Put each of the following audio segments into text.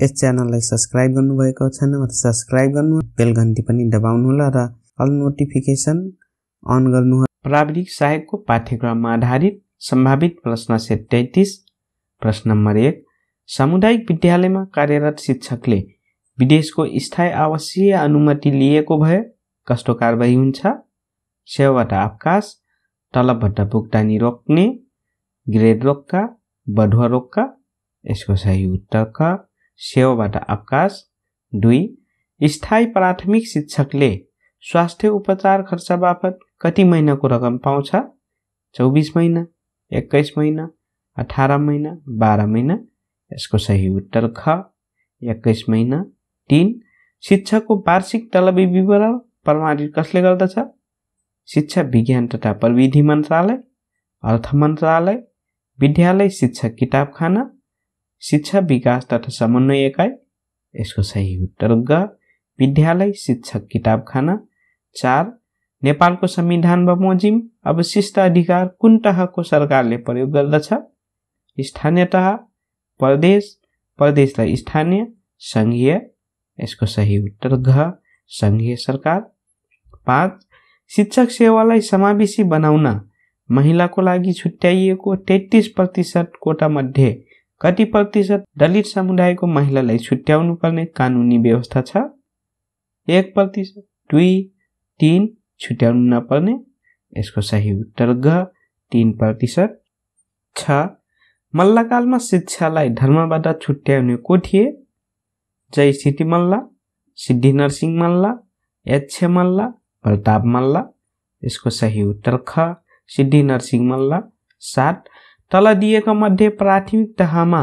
यस च्यानललाई सब्सक्राइब गर्नुभएको छैन भने सब्सक्राइब गर्नु बेल घन्टी पनि दबाउनु होला र अल नोटिफिकेसन अन गर्नुहोला प्राविधिक सहायकको पाठ्यक्रममा आधारित सम्भावित प्रश्न सेट तेत्तिस प्रश्न नम्बर एक सामुदायिक विद्यालयमा कार्यरत शिक्षकले विदेशको स्थायी आवासीय अनुमति लिएको भए कस्तो कारवाही हुन्छ सेवाबाट आकाश तलबबाट भुक्तानी रोक्ने ग्रेड रोक्का बढुवा रोक्का यसको सही उत्तर सेवाबाट अवकाश दुई स्थायी प्राथमिक शिक्षकले स्वास्थ्य उपचार खर्च बापत कति महिनाको रकम पाउँछ चौबिस महिना एक्काइस महिना अठार महिना बाह्र महिना यसको सही उत्तर ख एक्काइस महिना तिन शिक्षकको वार्षिक तलबी विवरण प्रमाणित कसले गर्दछ शिक्षा विज्ञान तथा प्रविधि मन्त्रालय अर्थ मन्त्रालय विद्यालय शिक्षक किताबखाना शिक्षा विकास तथा समन्वय एकाइ यसको सही उत्तर ग विद्यालय शिक्षक किताबखाना चार नेपालको संविधान बमोजिम अब शिष्ट अधिकार कुन तहको सरकारले प्रयोग गर्दछ स्थानीय तह प्रदेश प्रदेशलाई स्थानीय सङ्घीय यसको सही उत्तर घ सङ्घीय सरकार पाँच शिक्षक सेवालाई समावेशी बनाउन महिलाको लागि छुट्याइएको तेत्तिस प्रतिशत कोटामध्ये कति प्रतिशत दलित समुदायको महिलालाई छुट्याउनु पर्ने कानुनी व्यवस्था छ एक प्रतिशत दुई तिन छुट्याउनु नपर्ने यसको सही उत्तर ग तिन प्रतिशत छ मल्लकालमा शिक्षालाई धर्मबाट छुट्याउने को थिए जय सिटी मल्ल सिद्धि नरसिंह मल्ल यक्ष मल्ल प्रताप मल्ल यसको सही उत्तर ख सिद्धि नरसिंह मल्ल सात तल दिएको मध्ये प्राथमिक तहमा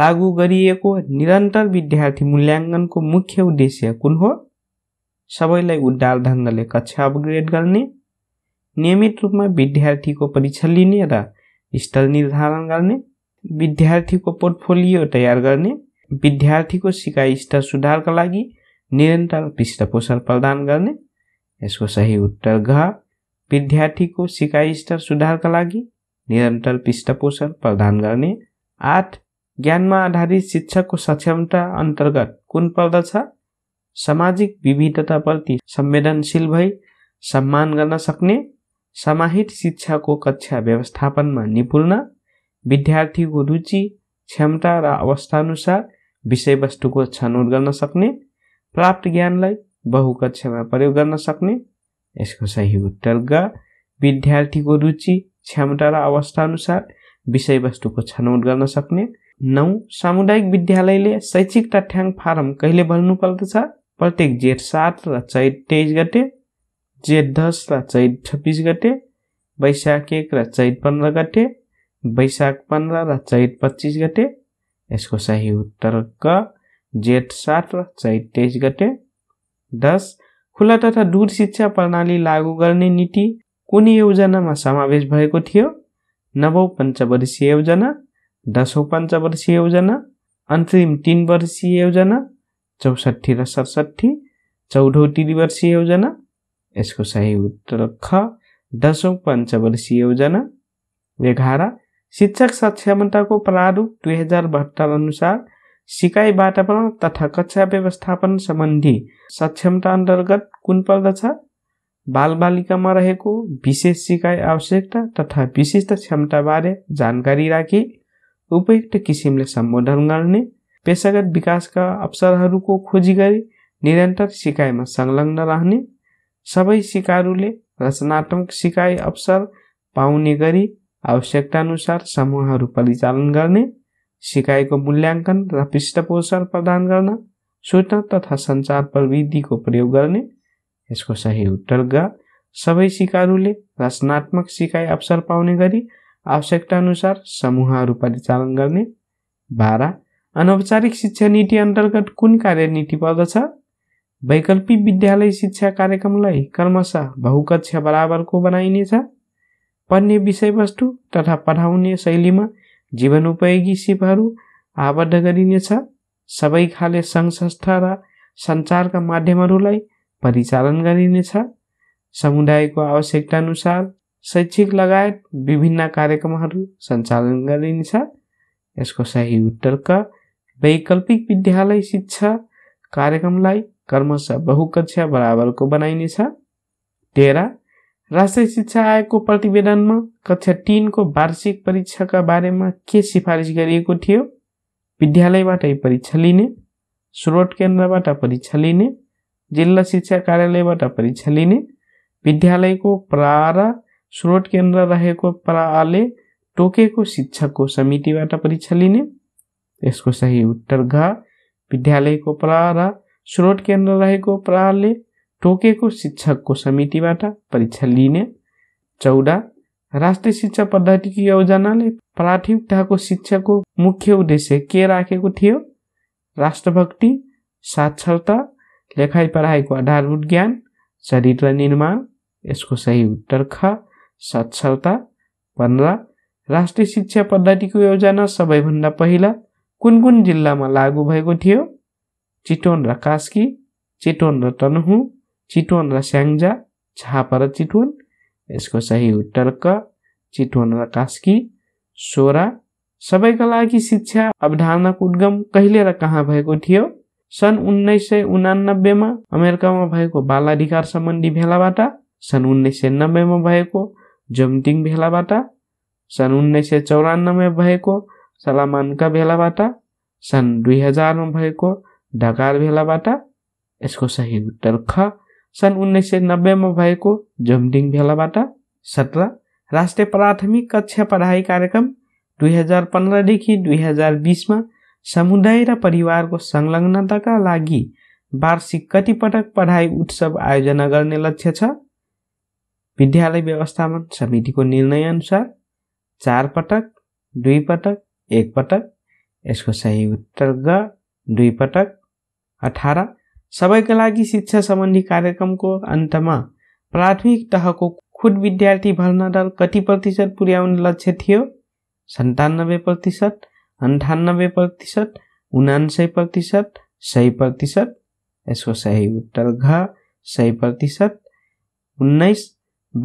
लागू गरिएको निरन्तर विद्यार्थी मूल्याङ्कनको मुख्य उद्देश्य कुन हो सबैलाई उद्धार ढङ्गले कक्षा अपग्रेड गर्ने नियमित रूपमा विद्यार्थीको परीक्षा लिने र स्थल निर्धारण गर्ने विद्यार्थीको पोर्टफोलियो तयार गर्ने विद्यार्थीको सिकाइ स्तर सुधारका लागि निरन्तर पृष्ठपोषण प्रदान गर्ने यसको सही उत्तर घ विद्यार्थीको सिकाइ स्तर सुधारका लागि निरन्तर पृष्ठपोषण प्रदान गर्ने आठ ज्ञानमा आधारित शिक्षकको सक्षमता अन्तर्गत कुन पर्दछ सामाजिक विविधताप्रति संवेदनशील भई सम्मान गर्न सक्ने समाहित शिक्षाको कक्षा व्यवस्थापनमा निपुण विद्यार्थीको रुचि क्षमता र अवस्थाअनुसार विषयवस्तुको छनौट गर्न सक्ने प्राप्त ज्ञानलाई बहुकक्षामा प्रयोग गर्न सक्ने यसको सही उत्तर ग विद्यार्थीको रुचि क्षमता र अवस्थाअनुसार विषयवस्तुको छनौट गर्न सक्ने नौ सामुदायिक विद्यालयले शैक्षिक तथ्याङ्क फारम कहिले भर्नुपर्दछ प्रत्येक जेठ सात र चैत तेइस गते जेठ दस र चैत छब्बिस गते वैशाख एक र चैत पन्ध्र गते वैशाख पन्ध्र र चैत पच्चिस गते यसको सही उत्तर क जेठ सात र चैत तेइस गते दस खुला तथा दूर शिक्षा प्रणाली लागू गर्ने नीति कुन योजनामा समावेश भएको थियो नवौँ पञ्चवर्षीय योजना दसौँ पञ्चवर्षीय योजना अन्तिम तिन वर्षीय योजना चौसठी र सडसठी चौधौँ त्रिवर्षीय योजना यसको सही उत्तर ख दसौँ पञ्चवर्षीय योजना एघार शिक्षक सक्षमताको प्रारूप दुई हजार बहत्तर अनुसार सिकाइ वातावरण तथा कक्षा व्यवस्थापन सम्बन्धी सक्षमता अन्तर्गत कुन पर्दछ बालबालिकामा रहेको विशेष सिकाइ आवश्यकता तथा विशिष्ट क्षमताबारे जानकारी राखी उपयुक्त किसिमले सम्बोधन गर्ने पेसागत विकासका अवसरहरूको खोजी गरी निरन्तर सिकाइमा संलग्न रहने सबै सिकारुले रचनात्मक सिकाइ अवसर पाउने गरी आवश्यकताअनुसार समूहहरू परिचालन गर्ने सिकाइको मूल्याङ्कन र पृष्ठपोषण प्रदान गर्न सूचना तथा सञ्चार प्रविधिको प्रयोग गर्ने यसको सही उत्तर ग सबै सिकाहरूले रचनात्मक सिकाइ अवसर पाउने गरी आवश्यकता अनुसार समूहहरू परिचालन गर्ने बाह्र अनौपचारिक शिक्षा नीति अन्तर्गत कुन कार्यनीति पर्दछ वैकल्पिक विद्यालय शिक्षा कार्यक्रमलाई क्रमशः बहुकक्ष बराबरको बनाइनेछ पढ्ने विषयवस्तु तथा पढाउने शैलीमा जीवन उपयोगी सिपहरू आबद्ध गरिनेछ सबै खाले सङ्घ संस्था र सञ्चारका माध्यमहरूलाई परिचालन गरिनेछ समुदायको आवश्यकताअनुसार शैक्षिक लगायत विभिन्न कार्यक्रमहरू सञ्चालन गरिनेछ यसको सही उत्तर्क वैकल्पिक विद्यालय शिक्षा कार्यक्रमलाई क्रमशः बहुकक्षा बराबरको बनाइनेछ तेह्र राष्ट्रिय शिक्षा आयोगको प्रतिवेदनमा कक्षा तिनको वार्षिक परीक्षाका बारेमा के सिफारिस गरिएको थियो विद्यालयबाटै परीक्षा लिने स्रोत केन्द्रबाट परीक्षा लिने जिल्ला शिक्षा कार्यालयबाट परीक्षा लिने विद्यालयको प्रा र स्रोत केन्द्र रहेको प्राले टोकेको शिक्षकको समितिबाट परीक्षा लिने यसको सही उत्तर घ विद्यालयको प्रा र स्रोत केन्द्र रहेको प्राले टोकेको शिक्षकको समितिबाट परीक्षा लिने चौध राष्ट्रिय शिक्षा पद्धतिको योजनाले प्राथमिकताको शिक्षाको मुख्य उद्देश्य के राखेको थियो राष्ट्रभक्ति साक्षरता लेखाइ पढाइको आधारभूत ज्ञान चरित्र निर्माण यसको सही उत्तर ख साक्षरता पन्ध्र राष्ट्रिय शिक्षा पद्धतिको योजना सबैभन्दा पहिला कुन कुन जिल्लामा लागू भएको थियो चितवन र कास्की चितवन र तनहु चितवन र स्याङ्जा छापा र चितवन यसको सही उत्तर क चितवन र कास्की सोह्र सबैका लागि शिक्षा अवधारणाको उद्गम कहिले र कहाँ भएको थियो सन् उन्नाइस सय उनानब्बेमा अमेरिकामा भएको बाल अधिकार सम्बन्धी भेलाबाट सन् उन्नाइस सय नब्बेमा भएको जोमटिङ भेलाबाट सन् उन्नाइस सय चौरानब्बे भएको सलामानका भेलाबाट सन् दुई हजारमा भएको ढकार भेलाबाट यसको सही उत्तर ख सन् उन्नाइस सय नब्बेमा भएको जम्टिङ भेलाबाट सत्र राष्ट्रिय प्राथमिक कक्षा पढाइ कार्यक्रम दुई हजार पन्ध्रदेखि दुई हजार बिसमा समुदाय र परिवारको संलग्नताका लागि वार्षिक कतिपटक पढाइ उत्सव आयोजना गर्ने लक्ष्य छ विद्यालय व्यवस्थापन समितिको निर्णयअनुसार चार पटक दुई पटक एक पटक यसको सही उत्तर ग दुई पटक अठार सबैका लागि शिक्षा सम्बन्धी कार्यक्रमको अन्तमा प्राथमिक तहको खुद विद्यार्थी भर्ना दर कति प्रतिशत पुर्याउने लक्ष्य थियो सन्तानब्बे प्रतिशत अन्ठानब्बे प्रतिशत उनान्सय प्रतिशत सय प्रतिशत यसको सही उत्तर घ सय प्रतिशत उन्नाइस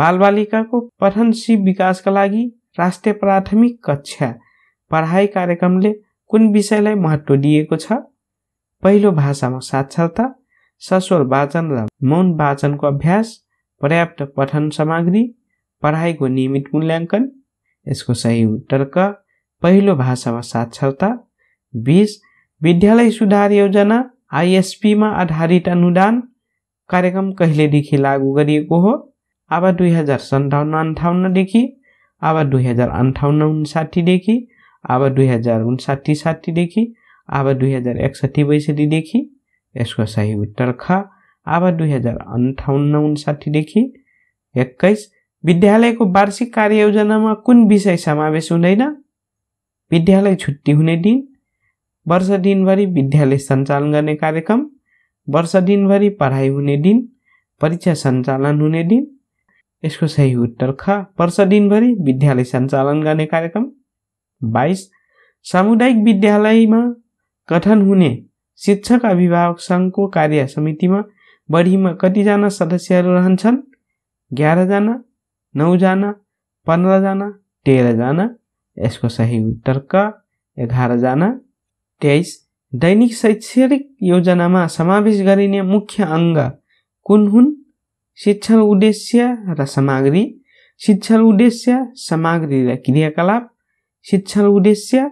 बालबालिकाको पठनसी विकासका लागि राष्ट्रिय प्राथमिक कक्षा पढाइ कार्यक्रमले कुन विषयलाई महत्त्व दिएको छ पहिलो भाषामा साक्षरता सस्वर वाचन र मौन वाचनको अभ्यास पर्याप्त पठन सामग्री पढाइको नियमित मूल्याङ्कन यसको सही उत्तर क पहिलो भाषामा साक्षरता बिस विद्यालय सुधार योजना आइएसपीमा आधारित अनुदान कार्यक्रम कहिलेदेखि लागू गरिएको हो अब दुई हजार सन्ताउन्न अन्ठाउन्नदेखि अब दुई हजार अन्ठाउन्न उन्साठीदेखि अब दुई हजार उन्साठी साठीदेखि अब दुई हजार एकसठी बैसठीदेखि यसको सही उत्तर ख अब दुई हजार अन्ठाउन्न उन्साठीदेखि एक्काइस विद्यालयको वार्षिक कार्ययोजनामा कुन विषय समावेश हुँदैन विद्यालय छुट्टी हुने दिन वर्ष दिनभरि विद्यालय सञ्चालन गर्ने कार्यक्रम वर्ष दिनभरि पढाइ हुने दिन परीक्षा सञ्चालन हुने दिन यसको सही उत्तर ख वर्ष दिनभरि विद्यालय सञ्चालन गर्ने कार्यक्रम बाइस सामुदायिक विद्यालयमा गठन हुने शिक्षक अभिभावक सङ्घको कार्य समितिमा बढीमा कतिजना सदस्यहरू रहन्छन् एघारजना नौजना पन्ध्रजना तेह्रजना यसको सही तर्क एघारजना तेइस दैनिक शैक्षणिक योजनामा समावेश गरिने मुख्य अङ्ग कुन हुन् शिक्षण उद्देश्य र सामग्री शिक्षण उद्देश्य सामग्री र क्रियाकलाप शिक्षण उद्देश्य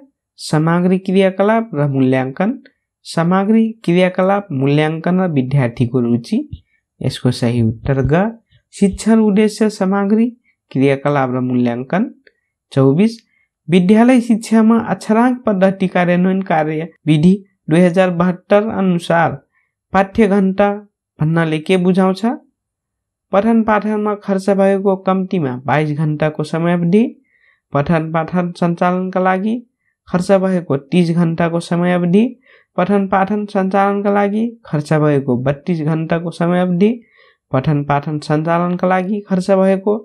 सामग्री क्रियाकलाप र मूल्याङ्कन सामग्री क्रियाकलाप मूल्याङ्कन र विद्यार्थीको रुचि यसको सही उत्तर ग शिक्षण उद्देश्य सामग्री क्रियाकलाप र मूल्याङ्कन चौबिस विद्यालय शिक्षामा अक्षराङ्क पद्धति कार्यान्वयन कार्य विधि दुई हजार बहत्तर अनुसार पाठ्य घन्टा भन्नाले के बुझाउँछ पठन पाठनमा खर्च भएको कम्तीमा बाइस घन्टाको समयावधि पठन पाठन सञ्चालनका लागि खर्च भएको तिस घन्टाको समयावधि पठन पाठन सञ्चालनका लागि खर्च भएको बत्तिस घन्टाको समयावधि पठन पाठन सञ्चालनका लागि खर्च भएको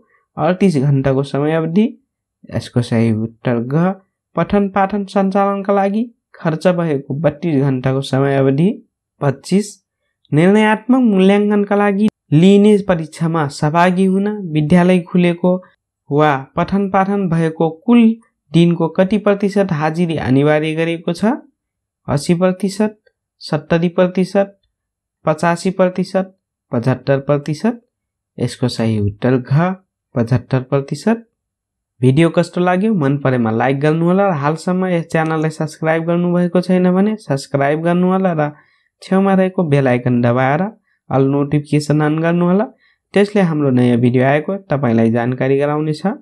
अडतिस घन्टाको समयावधि यसको सही उत्तर ग पठन पाठन सञ्चालनका लागि खर्च भएको बत्तिस घन्टाको समय अवधि पच्चिस निर्णयात्मक मूल्याङ्कनका लागि लिइने परीक्षामा सहभागी हुन विद्यालय खुलेको वा पठन पाठन भएको कुल दिनको कति प्रतिशत हाजिरी अनिवार्य गरेको छ असी प्रतिशत सत्तरी प्रतिशत पचासी प्रतिशत पचहत्तर प्रतिशत यसको सही उत्तर घ पचहत्तर प्रतिशत भिडियो कस्तो लाग्यो मन परेमा लाइक गर्नुहोला र हालसम्म यस च्यानललाई सब्सक्राइब गर्नुभएको छैन भने सब्सक्राइब गर्नुहोला र छेउमा रहेको बेल आइकन दबाएर अल नोटिफिकेसन अन गर्नुहोला त्यसले हाम्रो नयाँ भिडियो आएको तपाईँलाई जानकारी गराउने छ